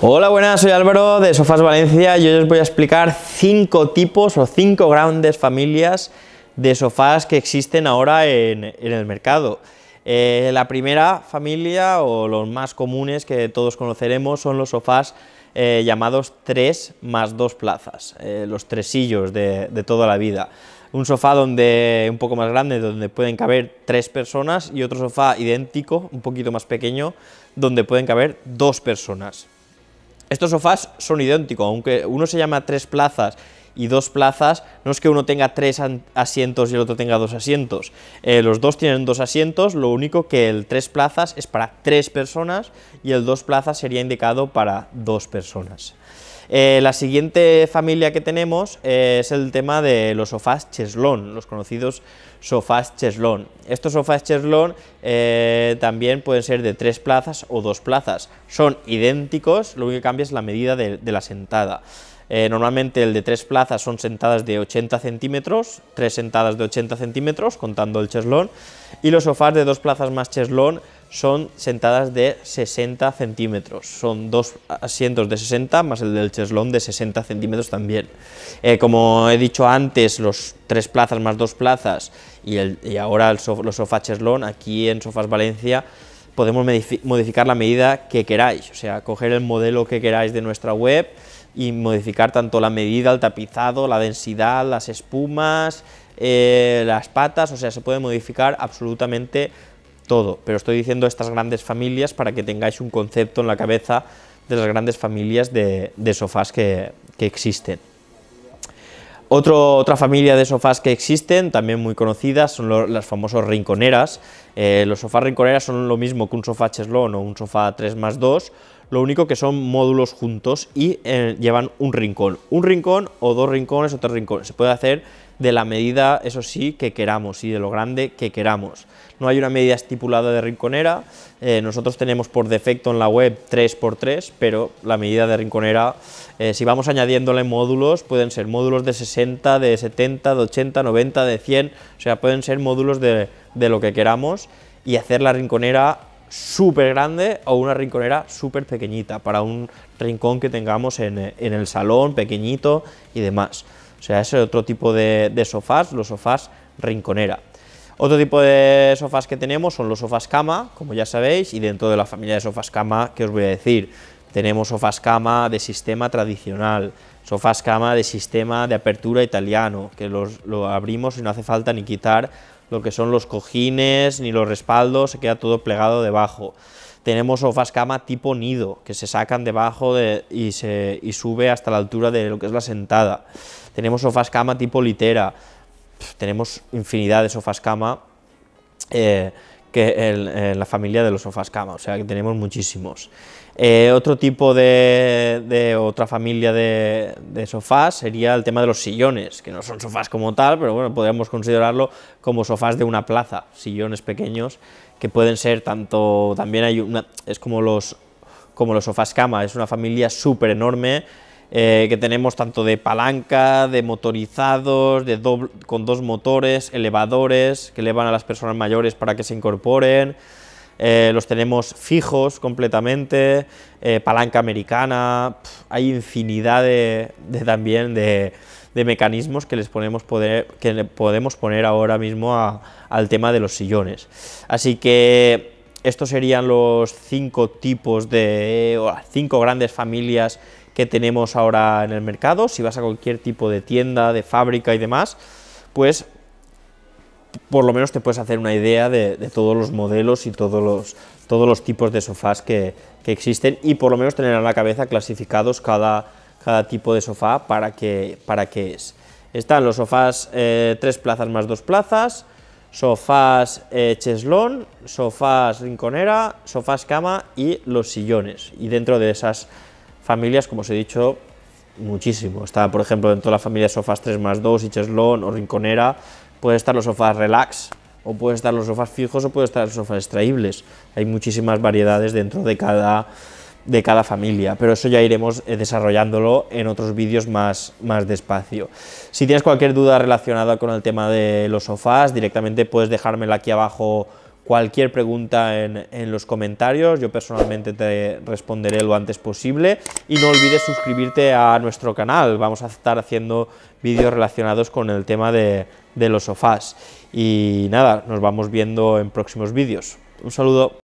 Hola, buenas, soy Álvaro de Sofás Valencia y hoy os voy a explicar cinco tipos o cinco grandes familias de sofás que existen ahora en, el mercado. Eh, la primera familia o los más comunes que todos conoceremos son los sofás eh, llamados 3 más 2 plazas, eh, los tresillos de, de toda la vida. Un sofá donde un poco más grande, donde pueden caber tres personas y otro sofá idéntico, un poquito más pequeño, donde pueden caber dos personas. Estos sofás son idénticos, aunque uno se llama tres plazas y dos plazas, no es que uno tenga tres asientos y el otro tenga dos asientos. Eh, los dos tienen dos asientos, lo único que el tres plazas es para tres personas y el dos plazas sería indicado para dos personas. Eh, la siguiente familia que tenemos eh, es el tema de los sofás cheslón, los conocidos sofás cheslón. Estos sofás cheslón eh, también pueden ser de tres plazas o dos plazas. Son idénticos, lo único que cambia es la medida de, la sentada. normalmente el de tres plazas son sentadas de 80 centímetros, tres sentadas de 80 centímetros, contando el cheslón, y los sofás de dos plazas más cheslón son sentadas de 60 centímetros. Son dos asientos de 60 más el del cheslón de 60 centímetros también. Eh, como he dicho antes, los tres plazas más dos plazas y, el, ahora los sofá cheslón, aquí en Sofas Valencia podemos modificar la medida que queráis, o sea, coger el modelo que queráis de nuestra web y modificar tanto la medida, el tapizado, la densidad, las espumas, eh, las patas, o sea, se puede modificar absolutamente todo, pero estoy diciendo estas grandes familias para que tengáis un concepto en la cabeza de las grandes familias de, sofás que, existen. otra familia de sofás que existen, también muy conocidas, son las famosas rinconeras. Eh, los sofás rinconeras son lo mismo que un sofá cheslón o un sofá 3 más 2, lo único que son módulos juntos y eh, llevan un rincón. Un rincón o dos rincones o tres rincones. Se puede hacer de la medida, eso sí, que queramos y de lo grande que queramos. No hay una medida estipulada de rinconera, eh, nosotros tenemos por defecto en la web 3x3, pero la medida de rinconera, eh, si vamos añadiéndole módulos, pueden ser módulos de 60, de 70, de 80, 90, de 100, o sea, pueden ser módulos de, de lo que queramos y hacer la rinconera súper grande o una rinconera súper pequeñita para un rincón que tengamos en el salón pequeñito y demás. O sea, ese es otro tipo de, sofás, los sofás rinconera. Otro tipo de sofás que tenemos son los sofás cama, como ya sabéis, y dentro de la familia de sofás cama, ¿qué os voy a decir? Tenemos sofás cama de sistema tradicional, sofás cama de sistema de apertura italiano, que los, lo abrimos y no hace falta ni quitar lo que son los cojines ni los respaldos, se queda todo plegado debajo tenemos sofás cama tipo nido, que se sacan debajo y, se, sube hasta la altura de lo que es la sentada. Tenemos sofás cama tipo litera, tenemos infinidad de sofás cama eh, que en, la familia de los sofás cama, o sea que tenemos muchísimos. Eh, otro tipo de, otra familia de, de, sofás sería el tema de los sillones, que no son sofás como tal, pero bueno, podríamos considerarlo como sofás de una plaza, sillones pequeños que pueden ser tanto, también hay una, es como los, como los sofás cama, es una familia súper enorme eh, que tenemos tanto de palanca, de motorizados, de con dos motores, elevadores que elevan a las personas mayores para que se incorporen, eh, los tenemos fijos completamente, eh, palanca americana, hay infinidad de también de de mecanismos que les ponemos poder, que le podemos poner ahora mismo al tema de los sillones. Así que estos serían los cinco tipos de, o cinco grandes familias que tenemos ahora en el mercado. Si vas a cualquier tipo de tienda, de fábrica y demás, pues por lo menos te puedes hacer una idea de, todos los modelos y todos los, todos los tipos de sofás que, que, existen y por lo menos tener en la cabeza clasificados cada, cada tipo de sofá para qué, para qué es. Están los sofás eh, tres plazas más dos plazas, sofás eh, cheslón, sofás rinconera, sofás cama y los sillones. Y dentro de esas familias, como os he dicho, muchísimo. Está, por ejemplo, dentro de la familia sofás tres más dos y cheslón o rinconera, puede estar los sofás relax, o puede estar los sofás fijos, o puede estar los sofás extraíbles. Hay muchísimas variedades dentro de cada de cada familia, pero eso ya iremos eh, desarrollándolo en otros vídeos más, más despacio. Si tienes cualquier duda relacionada con el tema de los sofás, directamente puedes dejármela aquí abajo cualquier pregunta en, los comentarios, yo personalmente te responderé lo antes posible y no olvides suscribirte a nuestro canal, vamos a estar haciendo vídeos relacionados con el tema de, de los sofás y nada, nos vamos viendo en próximos vídeos. Un saludo.